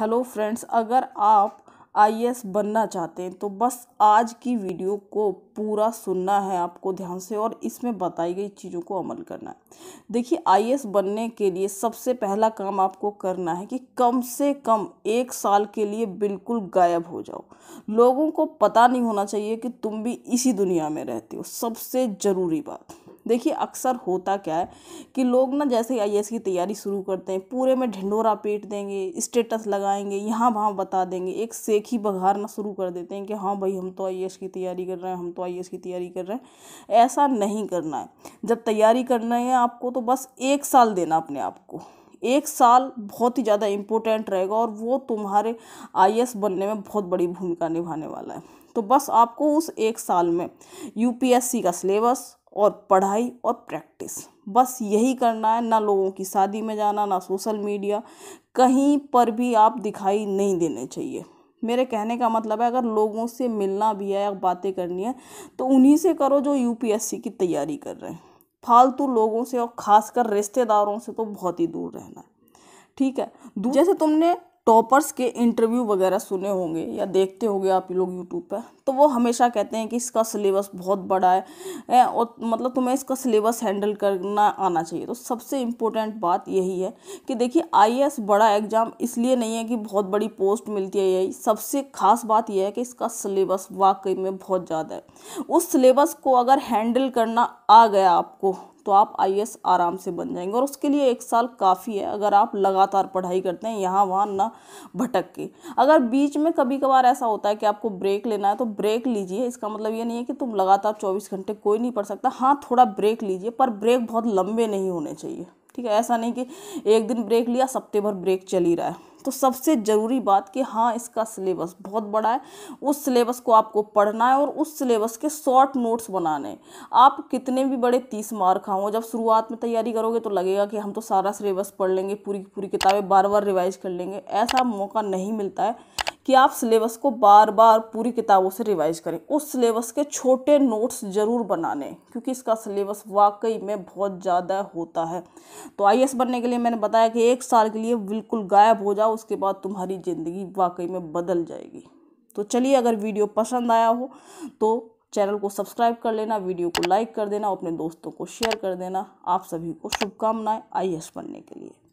hello friends अगर आप आई बनना चाहते हैं तो बस आज की वीडियो को पूरा सुनना है आपको ध्यान से और इसमें बताई गई चीज़ों को अमल करना है देखिए आई बनने के लिए सबसे पहला काम आपको करना है कि कम से कम एक साल के लिए बिल्कुल गायब हो जाओ लोगों को पता नहीं होना चाहिए कि तुम भी इसी दुनिया में रहते हो सबसे ज़रूरी बात देखिए अक्सर होता क्या है कि लोग ना जैसे आई की तैयारी शुरू करते हैं पूरे में ढिंडोरा पीट देंगे स्टेटस लगाएंगे यहाँ वहाँ बता देंगे एक सेख ही बघारना शुरू कर देते हैं कि हाँ भाई हम तो आई की तैयारी कर रहे हैं हम तो आई की तैयारी कर रहे हैं ऐसा नहीं करना है जब तैयारी करना है आपको तो बस एक साल देना अपने आप को एक साल बहुत ही ज़्यादा इम्पोर्टेंट रहेगा और वो तुम्हारे आई बनने में बहुत बड़ी भूमिका निभाने वाला है तो बस आपको उस एक साल में यूपीएससी का सिलेबस और पढ़ाई और प्रैक्टिस बस यही करना है ना लोगों की शादी में जाना ना सोशल मीडिया कहीं पर भी आप दिखाई नहीं देने चाहिए मेरे कहने का मतलब है अगर लोगों से मिलना भी है या बातें करनी है तो उन्हीं से करो जो यूपीएससी की तैयारी कर रहे हैं फालतू लोगों से और ख़ासकर रिश्तेदारों से तो बहुत ही दूर रहना है ठीक है जैसे तुमने टॉपर्स के इंटरव्यू वगैरह सुने होंगे या देखते होंगे आप लोग यूट्यूब पर तो वो हमेशा कहते हैं कि इसका सिलेबस बहुत बड़ा है और मतलब तुम्हें इसका सिलेबस हैंडल करना आना चाहिए तो सबसे इम्पोर्टेंट बात यही है कि देखिए आई बड़ा एग्ज़ाम इसलिए नहीं है कि बहुत बड़ी पोस्ट मिलती है यही सबसे खास बात यह है कि इसका सिलेबस वाकई में बहुत ज़्यादा है उस सिलेबस को अगर हैंडल करना आ गया आपको तो आप आई आराम से बन जाएंगे और उसके लिए एक साल काफ़ी है अगर आप लगातार पढ़ाई करते हैं यहाँ वहाँ ना भटक के अगर बीच में कभी कभार ऐसा होता है कि आपको ब्रेक लेना है तो ब्रेक लीजिए इसका मतलब ये नहीं है कि तुम लगातार चौबीस घंटे कोई नहीं पढ़ सकता हाँ थोड़ा ब्रेक लीजिए पर ब्रेक बहुत लंबे नहीं होने चाहिए ठीक है ऐसा नहीं कि एक दिन ब्रेक लिया सप्ते भर ब्रेक चल ही रहा है तो सबसे ज़रूरी बात कि हाँ इसका सिलेबस बहुत बड़ा है उस सिलेबस को आपको पढ़ना है और उस सिलेबस के शॉर्ट नोट्स बनाने आप कितने भी बड़े तीस मार्क खाओ जब शुरुआत में तैयारी करोगे तो लगेगा कि हम तो सारा सिलेबस पढ़ लेंगे पूरी पूरी किताबें बार बार रिवाइज कर लेंगे ऐसा मौका नहीं मिलता है कि आप सिलेबस को बार बार पूरी किताबों से रिवाइज करें उस सिलेबस के छोटे नोट्स ज़रूर बनाने क्योंकि इसका सिलेबस वाकई में बहुत ज़्यादा होता है तो आई बनने के लिए मैंने बताया कि एक साल के लिए बिल्कुल गायब हो जाओ उसके बाद तुम्हारी ज़िंदगी वाकई में बदल जाएगी तो चलिए अगर वीडियो पसंद आया हो तो चैनल को सब्सक्राइब कर लेना वीडियो को लाइक कर देना अपने दोस्तों को शेयर कर देना आप सभी को शुभकामनाएं आई बनने के लिए